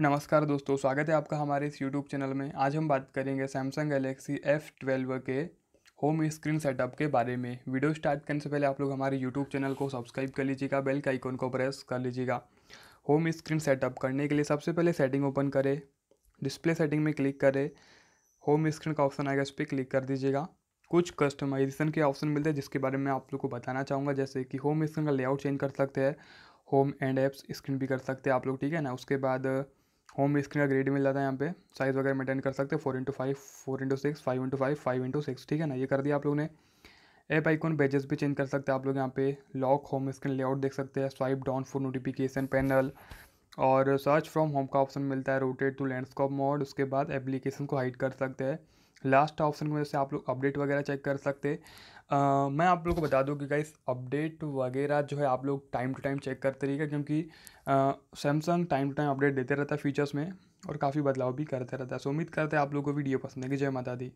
नमस्कार दोस्तों स्वागत है आपका हमारे इस यूट्यूब चैनल में आज हम बात करेंगे सैमसंग गैलेक्सी ट्वेल्व के होम स्क्रीन सेटअप के बारे में वीडियो स्टार्ट करने से पहले आप लोग हमारे यूट्यूब चैनल को सब्सक्राइब कर लीजिएगा बेल के आइकॉन को प्रेस कर लीजिएगा होम स्क्रीन सेटअप करने के लिए सबसे पहले सेटिंग ओपन करें डिस्प्ले सेटिंग में क्लिक करें होम स्क्रीन का ऑप्शन आएगा इस पर क्लिक कर दीजिएगा कुछ कस्टमाइजेशन के ऑप्शन मिलते हैं जिसके बारे में आप लोग को बताना चाहूँगा जैसे कि होम स्क्रीन का लेआउट चेंज कर सकते हैं होम एंड ऐप्स स्क्रीन भी कर सकते हैं आप लोग ठीक है ना उसके बाद होम स्क्रीन का ग्रेड मिल जाता है यहाँ पे साइज़ वगैरह मेंटेन कर सकते हैं four into five four into six five into five five into six ठीक है ना ये कर दिया आप लोगों ने ऐप आइकॉन बेजेस भी चेंज कर सकते हैं आप लोग यहाँ पे लॉक होम स्क्रीन लेआउट देख सकते हैं swipe down for notification panel और सर्च फ्रॉम होम का ऑप्शन मिलता है रोटेट टू लैंडस्कोप मोड उसके बाद एप्लीकेशन को हाइड कर सकते हैं लास्ट ऑप्शन में जैसे आप लोग अपडेट वगैरह चेक कर सकते uh, मैं आप लोग को बता दूं कि गाइस अपडेट वगैरह जो है आप लोग टाइम टू टाइम चेक करते रहिएगा क्योंकि Samsung time to time update देते रहता है फीचर्स में और काफ़ी बदलाव भी करते रहता है सो उम्मीद करते हैं आप लोग को वीडियो पसंद है कि जय माता दी